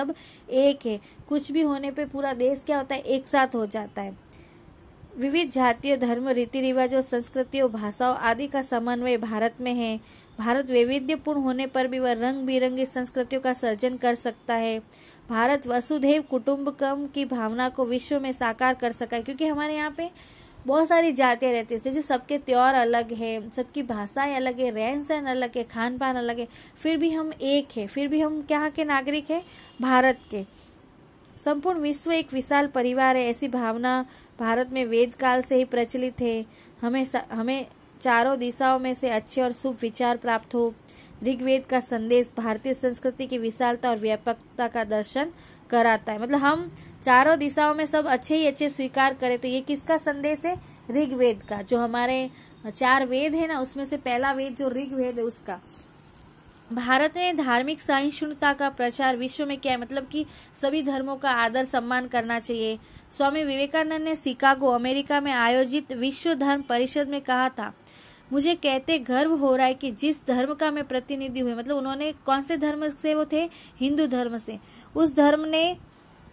सब एक है कुछ भी होने पे पूरा देश क्या होता है एक साथ हो जाता है विविध जातियों धर्म रीति रिवाजों संस्कृतियों भाषाओं आदि का समन्वय भारत में है भारत वैविध्यपूर्ण होने पर भी वह रंग बिरंगी संस्कृतियों का सर्जन कर सकता है भारत वसुधैव कुटुंबकम की भावना को विश्व में साकार कर सका है क्योंकि हमारे यहाँ पे बहुत सारी जातियाँ रहती हैं जैसे सबके त्यौहार अलग है सबकी भाषाएं अलग है रहन सहन अलग है खान पान अलग है फिर भी हम एक है फिर भी हम क्या के नागरिक है भारत के संपूर्ण विश्व एक विशाल परिवार है ऐसी भावना भारत में वेद काल से ही प्रचलित है हमें हमें चारों दिशाओं में से अच्छे और शुभ विचार प्राप्त हो ऋग्वेद का संदेश भारतीय संस्कृति की विशालता और व्यापकता का दर्शन कराता है मतलब हम चारों दिशाओं में सब अच्छे ही अच्छे स्वीकार करे तो ये किसका संदेश है ऋग्वेद का जो हमारे चार वेद है ना उसमें से पहला वेद जो ऋग्वेद है उसका भारत में धार्मिक सहिष्णुता का प्रचार विश्व में किया है मतलब कि सभी धर्मों का आदर सम्मान करना चाहिए स्वामी विवेकानंद ने शिकागो अमेरिका में आयोजित विश्व धर्म परिषद में कहा था मुझे कहते गर्व हो रहा है कि जिस धर्म का मैं प्रतिनिधि हुई मतलब उन्होंने कौन से धर्म से वो थे हिंदू धर्म से उस धर्म ने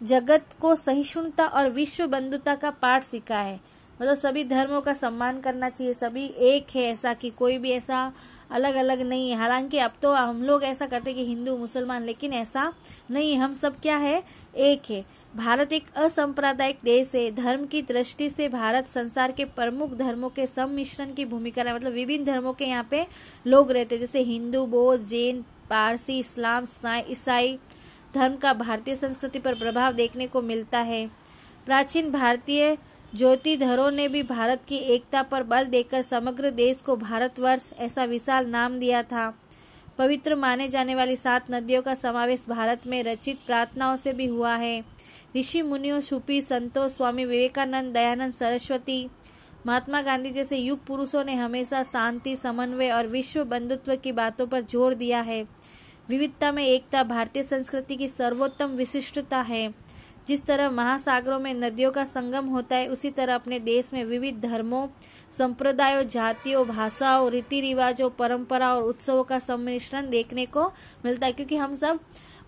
जगत को सहिष्णुता और विश्व बंधुता का पाठ सीखा है मतलब सभी धर्मों का सम्मान करना चाहिए सभी एक है ऐसा कि कोई भी ऐसा अलग अलग नहीं है हालांकि अब तो हम लोग ऐसा करते कि हिंदू मुसलमान लेकिन ऐसा नहीं हम सब क्या है एक है भारत एक असंप्रदायिक देश है धर्म की दृष्टि से भारत संसार के प्रमुख धर्मों के सम्मिश्रण की भूमिका है मतलब विभिन्न धर्मों के यहाँ पे लोग रहते हैं जैसे हिंदू बौद्ध जैन पारसी इस्लाम ईसाई धर्म का भारतीय संस्कृति पर प्रभाव देखने को मिलता है प्राचीन भारतीय ज्योतिधरों ने भी भारत की एकता पर बल देकर समग्र देश को भारतवर्ष ऐसा विशाल नाम दिया था पवित्र माने जाने वाली सात नदियों का समावेश भारत में रचित प्रार्थनाओं से भी हुआ है ऋषि मुनियों सूफी संतों स्वामी विवेकानंद दयानंद सरस्वती महात्मा गांधी जैसे युग पुरुषों ने हमेशा शांति समन्वय और विश्व बंधुत्व की बातों पर जोर दिया है विविधता में एकता भारतीय संस्कृति की सर्वोत्तम विशिष्टता है जिस तरह महासागरों में नदियों का संगम होता है उसी तरह अपने देश में विविध धर्मों संप्रदायों जातियों भाषाओं रीति रिवाजों परंपरा और उत्सवों का सम्मिश्रण देखने को मिलता है क्योंकि हम सब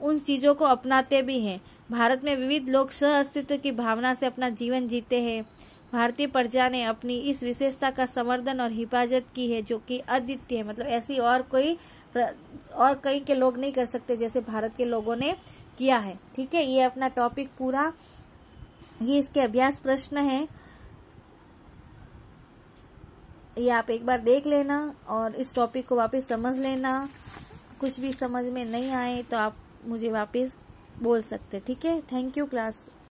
उन चीजों को अपनाते भी हैं भारत में विविध लोग सह अस्तित्व की भावना से अपना जीवन जीते हैं भारतीय प्रजा ने अपनी इस विशेषता का संवर्धन और हिफाजत की है जो कि अद्वितीय है मतलब ऐसी और कोई और कई के लोग नहीं कर सकते जैसे भारत के लोगों ने किया है ठीक है ये अपना टॉपिक पूरा ये इसके अभ्यास प्रश्न है ये आप एक बार देख लेना और इस टॉपिक को वापस समझ लेना कुछ भी समझ में नहीं आए तो आप मुझे वापस बोल सकते ठीक है थैंक यू क्लास